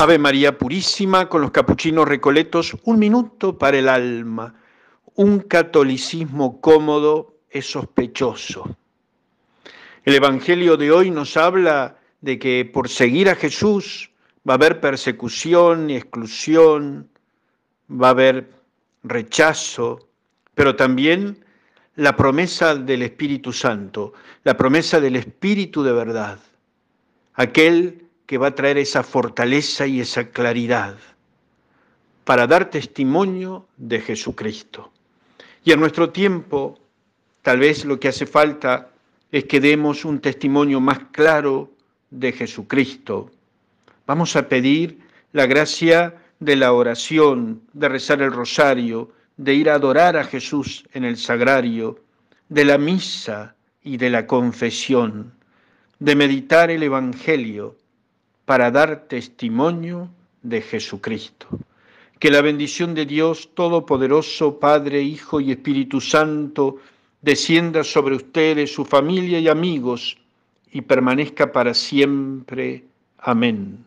Ave María Purísima, con los capuchinos recoletos, un minuto para el alma. Un catolicismo cómodo es sospechoso. El Evangelio de hoy nos habla de que por seguir a Jesús va a haber persecución y exclusión, va a haber rechazo, pero también la promesa del Espíritu Santo, la promesa del Espíritu de verdad, aquel que que va a traer esa fortaleza y esa claridad para dar testimonio de Jesucristo. Y en nuestro tiempo, tal vez lo que hace falta es que demos un testimonio más claro de Jesucristo. Vamos a pedir la gracia de la oración, de rezar el rosario, de ir a adorar a Jesús en el sagrario, de la misa y de la confesión, de meditar el Evangelio, para dar testimonio de Jesucristo. Que la bendición de Dios Todopoderoso, Padre, Hijo y Espíritu Santo, descienda sobre ustedes, su familia y amigos, y permanezca para siempre. Amén.